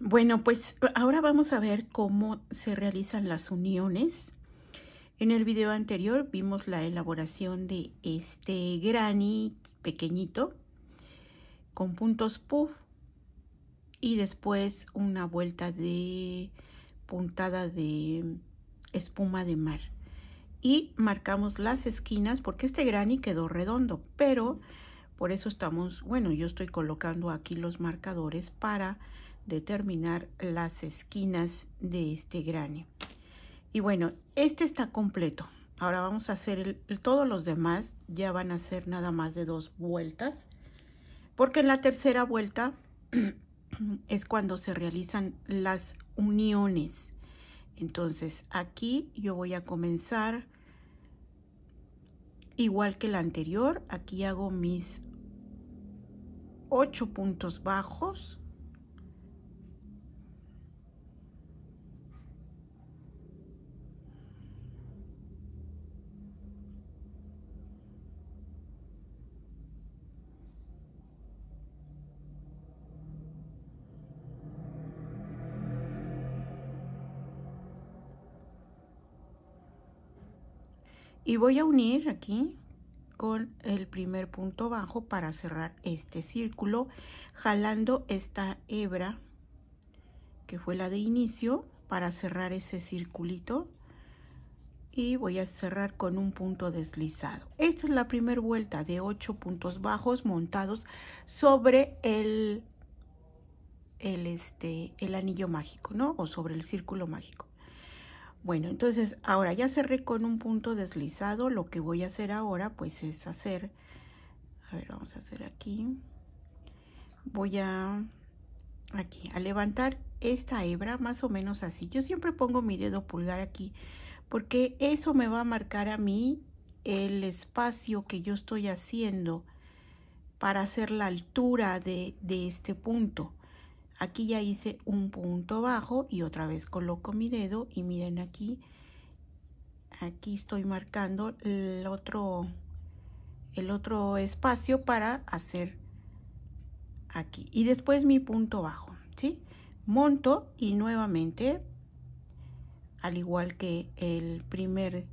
Bueno, pues ahora vamos a ver cómo se realizan las uniones. En el video anterior vimos la elaboración de este granny pequeñito con puntos puff y después una vuelta de puntada de espuma de mar. Y marcamos las esquinas porque este granny quedó redondo, pero por eso estamos, bueno, yo estoy colocando aquí los marcadores para determinar las esquinas de este grano Y bueno, este está completo. Ahora vamos a hacer todos los demás, ya van a ser nada más de dos vueltas, porque en la tercera vuelta es cuando se realizan las uniones. Entonces aquí yo voy a comenzar igual que la anterior, aquí hago mis ocho puntos bajos y voy a unir aquí con el primer punto bajo para cerrar este círculo jalando esta hebra que fue la de inicio para cerrar ese circulito y voy a cerrar con un punto deslizado esta es la primera vuelta de ocho puntos bajos montados sobre el el este el anillo mágico no o sobre el círculo mágico bueno, entonces ahora ya cerré con un punto deslizado. Lo que voy a hacer ahora pues es hacer, a ver, vamos a hacer aquí. Voy a, aquí, a levantar esta hebra más o menos así. Yo siempre pongo mi dedo pulgar aquí porque eso me va a marcar a mí el espacio que yo estoy haciendo para hacer la altura de, de este punto. Aquí ya hice un punto bajo y otra vez coloco mi dedo y miren aquí, aquí estoy marcando el otro, el otro espacio para hacer aquí. Y después mi punto bajo, ¿sí? Monto y nuevamente, al igual que el primer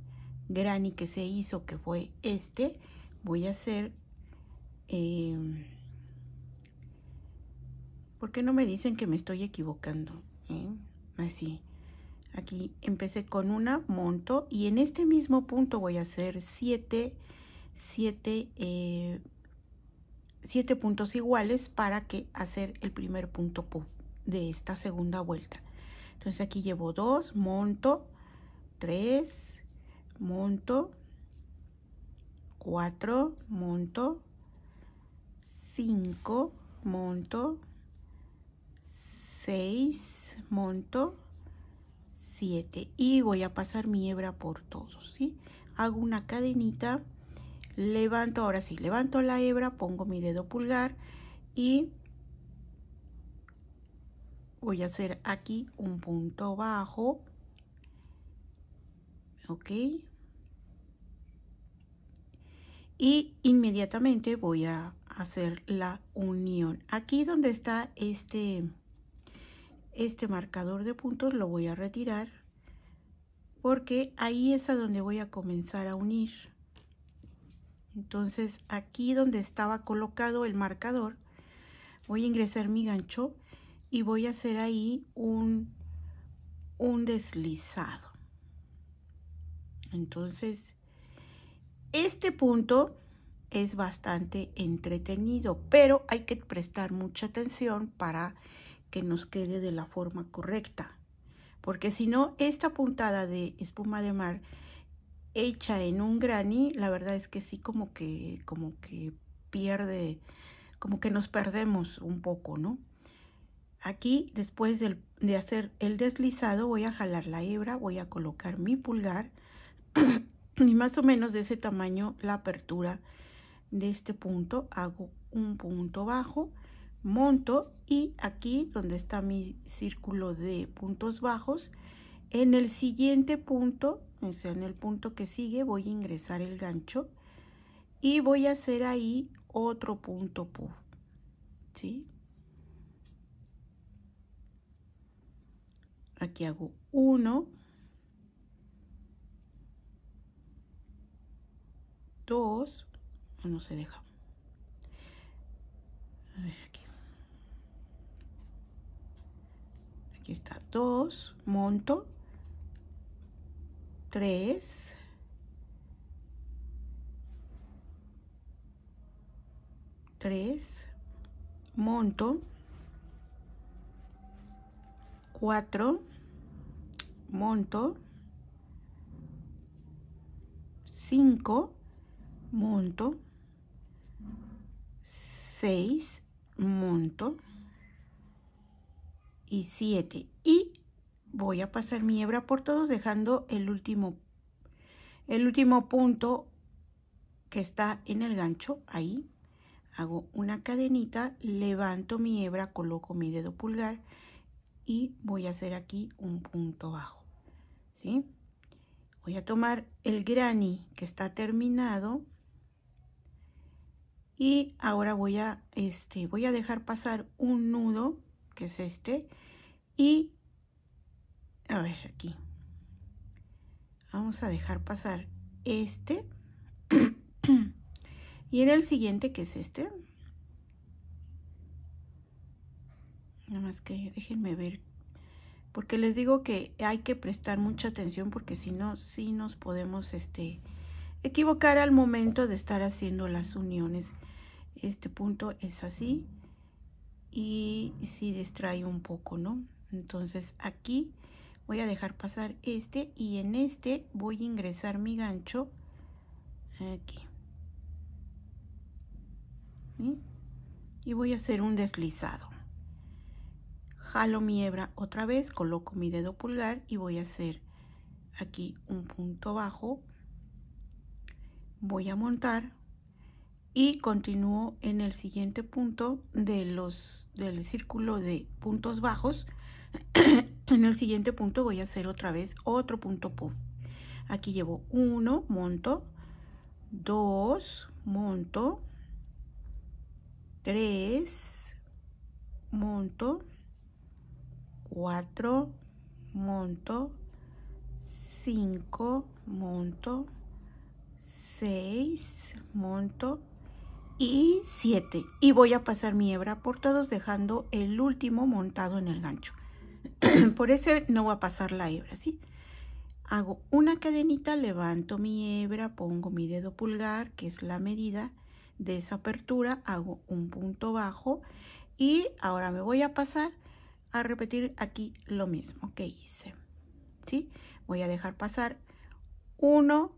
granny que se hizo, que fue este, voy a hacer... Eh, ¿Por qué no me dicen que me estoy equivocando? ¿Eh? Así. Aquí empecé con una, monto. Y en este mismo punto voy a hacer siete, 7, 7 eh, puntos iguales para que hacer el primer punto de esta segunda vuelta. Entonces aquí llevo dos, monto, 3, monto, 4, monto, 5, monto, 6 monto 7 y voy a pasar mi hebra por todos ¿sí? hago una cadenita levanto ahora sí levanto la hebra pongo mi dedo pulgar y voy a hacer aquí un punto bajo ok y inmediatamente voy a hacer la unión aquí donde está este este marcador de puntos lo voy a retirar porque ahí es a donde voy a comenzar a unir. Entonces aquí donde estaba colocado el marcador voy a ingresar mi gancho y voy a hacer ahí un, un deslizado. Entonces este punto es bastante entretenido pero hay que prestar mucha atención para que nos quede de la forma correcta. Porque si no, esta puntada de espuma de mar hecha en un granny, la verdad es que sí como que, como que pierde, como que nos perdemos un poco, ¿no? Aquí, después de hacer el deslizado, voy a jalar la hebra, voy a colocar mi pulgar y más o menos de ese tamaño la apertura de este punto hago un punto bajo monto y aquí donde está mi círculo de puntos bajos, en el siguiente punto, o sea, en el punto que sigue, voy a ingresar el gancho y voy a hacer ahí otro punto puff, ¿sí? Aquí hago uno, dos, ah, no se deja. Dos, monto, 3, tres, monto, cuatro, monto, cinco, monto, seis, monto y siete. Y voy a pasar mi hebra por todos dejando el último el último punto que está en el gancho ahí hago una cadenita levanto mi hebra coloco mi dedo pulgar y voy a hacer aquí un punto bajo voy a tomar el granny que está terminado y ahora voy a este voy a dejar pasar un nudo que es este y a ver aquí vamos a dejar pasar este y en el siguiente que es este nada más que déjenme ver porque les digo que hay que prestar mucha atención porque si no si nos podemos este equivocar al momento de estar haciendo las uniones este punto es así y si distrae un poco no entonces aquí voy a dejar pasar este y en este voy a ingresar mi gancho aquí y voy a hacer un deslizado jalo mi hebra otra vez coloco mi dedo pulgar y voy a hacer aquí un punto bajo voy a montar y continúo en el siguiente punto de los del círculo de puntos bajos En el siguiente punto voy a hacer otra vez otro punto puff. Aquí llevo 1, monto, 2, monto, 3, monto, 4, monto, 5, monto, 6, monto y 7. Y voy a pasar mi hebra por todos dejando el último montado en el gancho. por ese no va a pasar la hebra, ¿sí? Hago una cadenita, levanto mi hebra, pongo mi dedo pulgar, que es la medida de esa apertura, hago un punto bajo y ahora me voy a pasar a repetir aquí lo mismo que hice, ¿sí? Voy a dejar pasar uno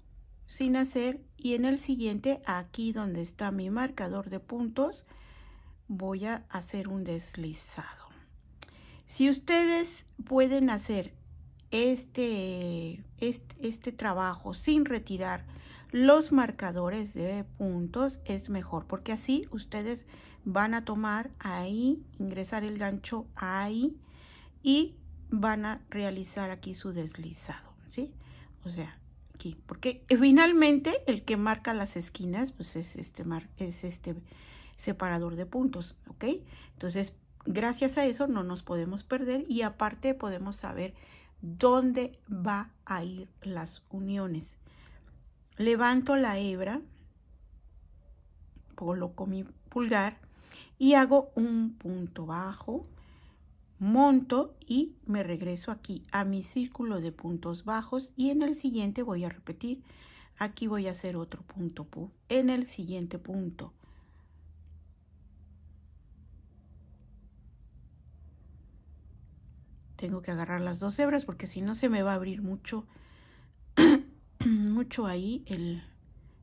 sin hacer y en el siguiente, aquí donde está mi marcador de puntos, voy a hacer un deslizado. Si ustedes pueden hacer este, este, trabajo sin retirar los marcadores de puntos, es mejor, porque así ustedes van a tomar ahí, ingresar el gancho ahí y van a realizar aquí su deslizado, ¿sí? O sea, aquí, porque finalmente el que marca las esquinas, pues es este, es este separador de puntos, ¿ok? Entonces, Gracias a eso no nos podemos perder y aparte podemos saber dónde va a ir las uniones. Levanto la hebra, coloco mi pulgar y hago un punto bajo, monto y me regreso aquí a mi círculo de puntos bajos y en el siguiente voy a repetir. Aquí voy a hacer otro punto en el siguiente punto. tengo que agarrar las dos hebras porque si no se me va a abrir mucho, mucho ahí el,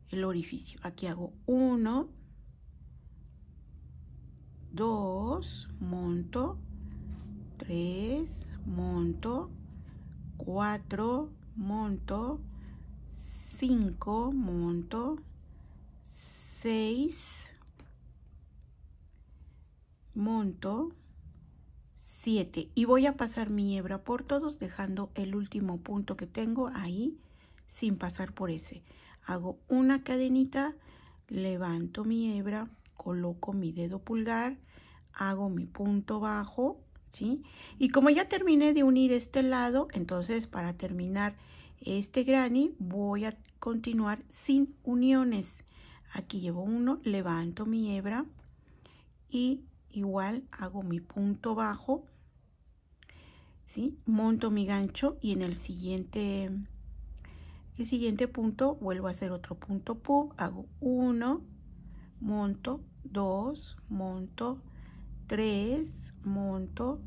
el orificio. Aquí hago uno, dos, monto, tres, monto, cuatro, monto, cinco, monto, seis, monto, y voy a pasar mi hebra por todos dejando el último punto que tengo ahí sin pasar por ese. Hago una cadenita, levanto mi hebra, coloco mi dedo pulgar, hago mi punto bajo, ¿sí? Y como ya terminé de unir este lado, entonces para terminar este granny voy a continuar sin uniones. Aquí llevo uno, levanto mi hebra y igual hago mi punto bajo, Monto mi gancho y en el siguiente, el siguiente punto vuelvo a hacer otro punto pub, hago 1, monto, 2, monto, 3, monto,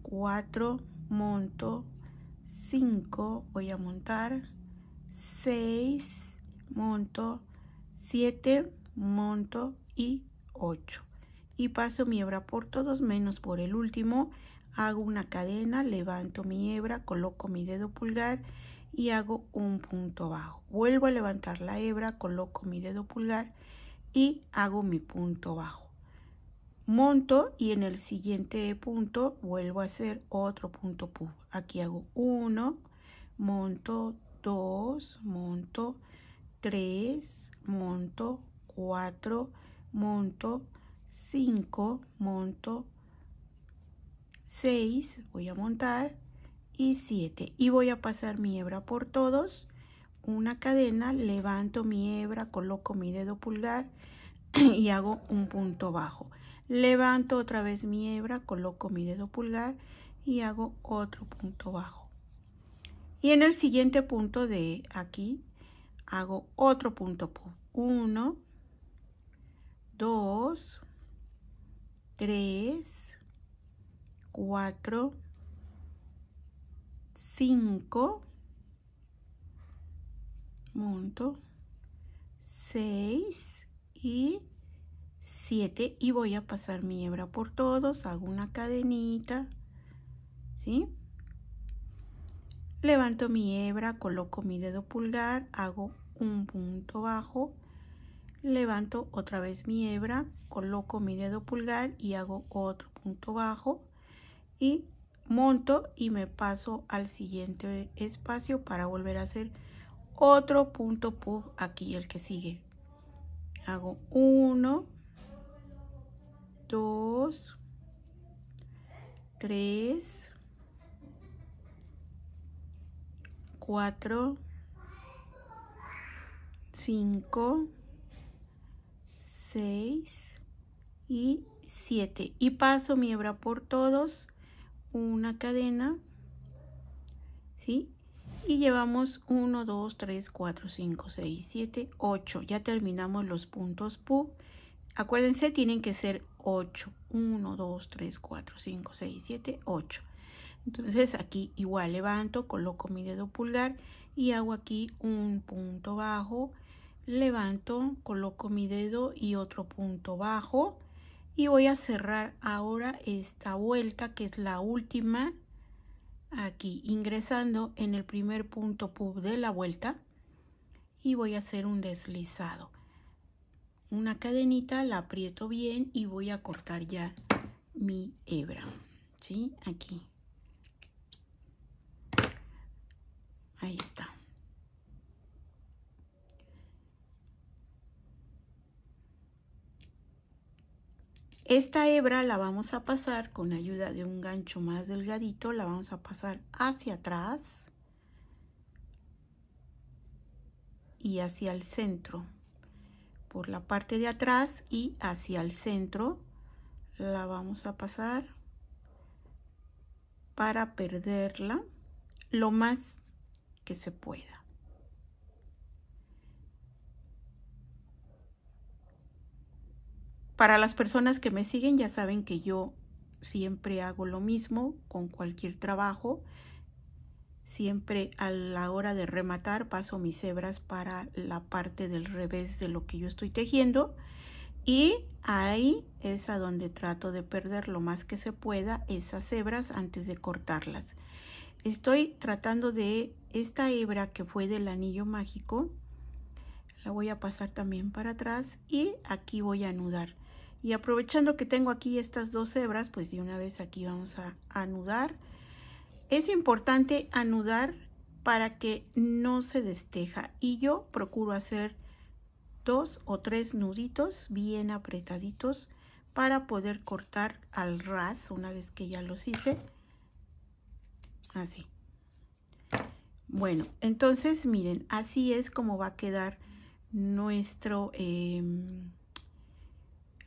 4, monto, 5, voy a montar, 6, monto, 7, monto y 8. Y paso mi hebra por todos menos por el último hago una cadena, levanto mi hebra, coloco mi dedo pulgar y hago un punto bajo. Vuelvo a levantar la hebra, coloco mi dedo pulgar y hago mi punto bajo. Monto y en el siguiente punto vuelvo a hacer otro punto pub. Aquí hago 1, monto 2, monto 3, monto 4, monto 5, monto 6 voy a montar y 7 y voy a pasar mi hebra por todos una cadena levanto mi hebra coloco mi dedo pulgar y hago un punto bajo levanto otra vez mi hebra coloco mi dedo pulgar y hago otro punto bajo y en el siguiente punto de aquí hago otro punto 1 2 3 4, 5, monto, 6 y 7 Y voy a pasar mi hebra por todos, hago una cadenita, ¿sí? Levanto mi hebra, coloco mi dedo pulgar, hago un punto bajo, levanto otra vez mi hebra, coloco mi dedo pulgar y hago otro punto bajo, y monto y me paso al siguiente espacio para volver a hacer otro punto puff aquí el que sigue hago 1 2 3 4 5 6 y 7 y paso mi hebra por todos una cadena, ¿sí? Y llevamos 1, 2, 3, 4, 5, 6, 7, 8. Ya terminamos los puntos PU. Acuérdense, tienen que ser 8. 1, 2, 3, 4, 5, 6, 7, 8. Entonces aquí igual levanto, coloco mi dedo pulgar y hago aquí un punto bajo, levanto, coloco mi dedo y otro punto bajo y voy a cerrar ahora esta vuelta que es la última aquí ingresando en el primer punto pub de la vuelta y voy a hacer un deslizado una cadenita la aprieto bien y voy a cortar ya mi hebra ¿sí? aquí ahí está Esta hebra la vamos a pasar con ayuda de un gancho más delgadito, la vamos a pasar hacia atrás y hacia el centro. Por la parte de atrás y hacia el centro la vamos a pasar para perderla lo más que se pueda. Para las personas que me siguen ya saben que yo siempre hago lo mismo con cualquier trabajo. Siempre a la hora de rematar paso mis hebras para la parte del revés de lo que yo estoy tejiendo. Y ahí es a donde trato de perder lo más que se pueda esas hebras antes de cortarlas. Estoy tratando de esta hebra que fue del anillo mágico. La voy a pasar también para atrás y aquí voy a anudar y aprovechando que tengo aquí estas dos hebras pues de una vez aquí vamos a anudar es importante anudar para que no se desteja y yo procuro hacer dos o tres nuditos bien apretaditos para poder cortar al ras una vez que ya los hice así bueno entonces miren así es como va a quedar nuestro em,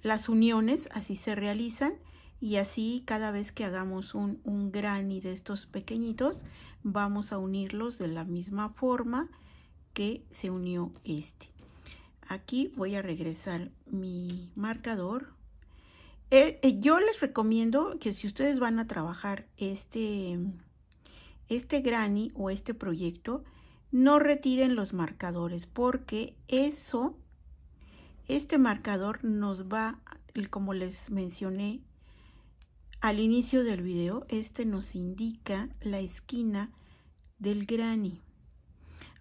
las uniones así se realizan y así cada vez que hagamos un, granny de estos pequeñitos vamos a unirlos de la misma forma que se unió este. Aquí voy a regresar mi marcador. Eh, eh, yo les recomiendo que si ustedes van a trabajar este, este granny o este proyecto, no retiren los marcadores porque eso este marcador nos va, como les mencioné al inicio del video, este nos indica la esquina del granny.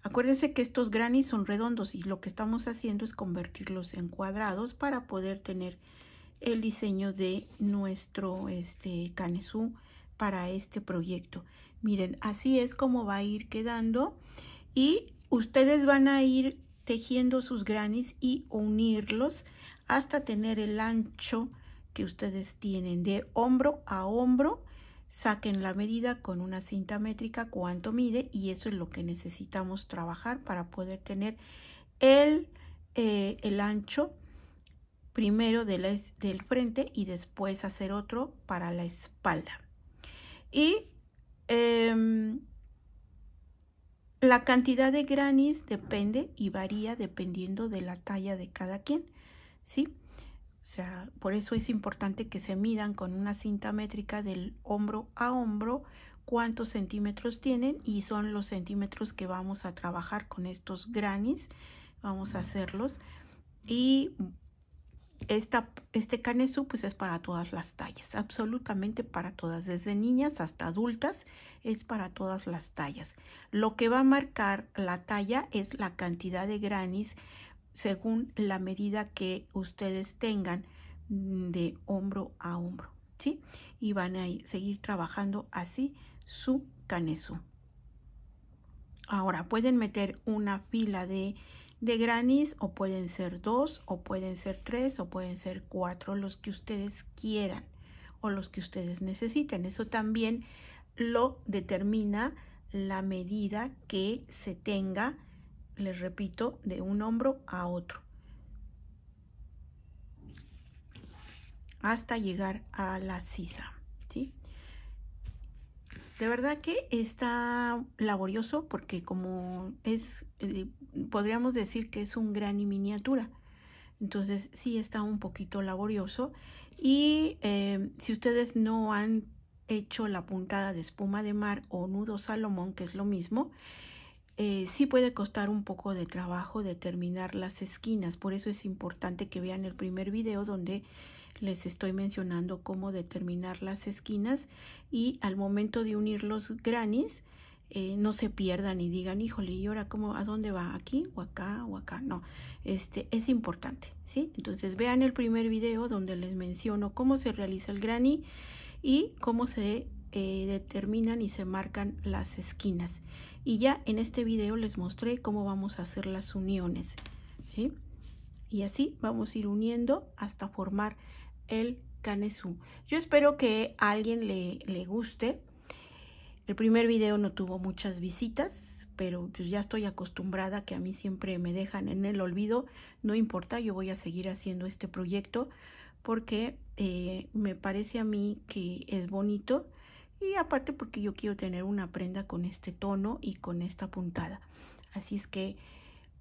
Acuérdense que estos granny son redondos y lo que estamos haciendo es convertirlos en cuadrados para poder tener el diseño de nuestro este, canesú para este proyecto. Miren, así es como va a ir quedando y ustedes van a ir tejiendo sus granis y unirlos hasta tener el ancho que ustedes tienen de hombro a hombro saquen la medida con una cinta métrica cuánto mide y eso es lo que necesitamos trabajar para poder tener el, eh, el ancho primero de del frente y después hacer otro para la espalda y em, la cantidad de granis depende y varía dependiendo de la talla de cada quien, ¿sí? O sea, por eso es importante que se midan con una cinta métrica del hombro a hombro cuántos centímetros tienen y son los centímetros que vamos a trabajar con estos granis. Vamos a hacerlos. Y esta, este canesú pues es para todas las tallas, absolutamente para todas, desde niñas hasta adultas, es para todas las tallas. Lo que va a marcar la talla es la cantidad de granis según la medida que ustedes tengan de hombro a hombro, ¿sí? Y van a seguir trabajando así su canesú. Ahora pueden meter una fila de de granis o pueden ser dos o pueden ser tres o pueden ser cuatro, los que ustedes quieran o los que ustedes necesiten. Eso también lo determina la medida que se tenga, les repito, de un hombro a otro. Hasta llegar a la sisa, ¿sí? De verdad que está laborioso porque como es eh, podríamos decir que es un granny miniatura. Entonces sí está un poquito laborioso. Y eh, si ustedes no han hecho la puntada de espuma de mar o nudo salomón, que es lo mismo, si eh, sí puede costar un poco de trabajo determinar las esquinas. Por eso es importante que vean el primer video donde les estoy mencionando cómo determinar las esquinas y al momento de unir los granis eh, no se pierdan y digan, híjole, ¿y ahora cómo, a dónde va? ¿Aquí o acá o acá? No, este es importante, ¿sí? Entonces vean el primer video donde les menciono cómo se realiza el granny y cómo se eh, determinan y se marcan las esquinas. Y ya en este video les mostré cómo vamos a hacer las uniones, ¿sí? Y así vamos a ir uniendo hasta formar el canesú. Yo espero que a alguien le, le guste el primer video no tuvo muchas visitas, pero pues, ya estoy acostumbrada que a mí siempre me dejan en el olvido. No importa, yo voy a seguir haciendo este proyecto porque eh, me parece a mí que es bonito y aparte porque yo quiero tener una prenda con este tono y con esta puntada. Así es que,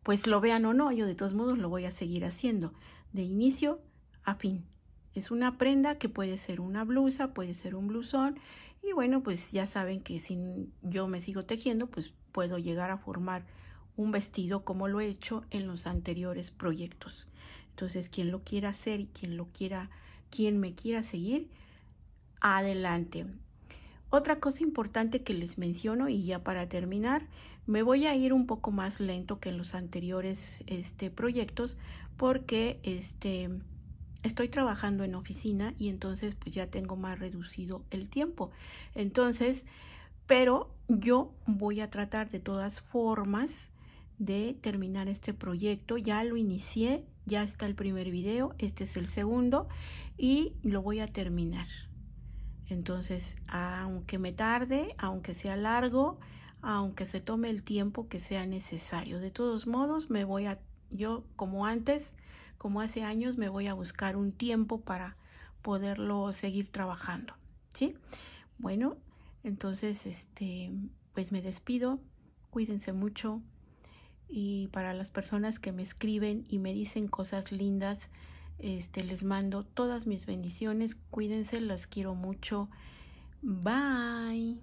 pues lo vean o no, yo de todos modos lo voy a seguir haciendo de inicio a fin. Es una prenda que puede ser una blusa, puede ser un blusón y bueno, pues ya saben que si yo me sigo tejiendo, pues puedo llegar a formar un vestido como lo he hecho en los anteriores proyectos. Entonces, quien lo quiera hacer y quien lo quiera, quien me quiera seguir, adelante. Otra cosa importante que les menciono y ya para terminar, me voy a ir un poco más lento que en los anteriores este, proyectos porque este, estoy trabajando en oficina y entonces pues ya tengo más reducido el tiempo. Entonces, pero yo voy a tratar de todas formas de terminar este proyecto. Ya lo inicié, ya está el primer video, este es el segundo y lo voy a terminar. Entonces, aunque me tarde, aunque sea largo, aunque se tome el tiempo que sea necesario. De todos modos, me voy a, yo como antes, como hace años, me voy a buscar un tiempo para poderlo seguir trabajando, ¿sí? Bueno, entonces, este, pues me despido, cuídense mucho y para las personas que me escriben y me dicen cosas lindas, este, les mando todas mis bendiciones, cuídense, las quiero mucho, bye.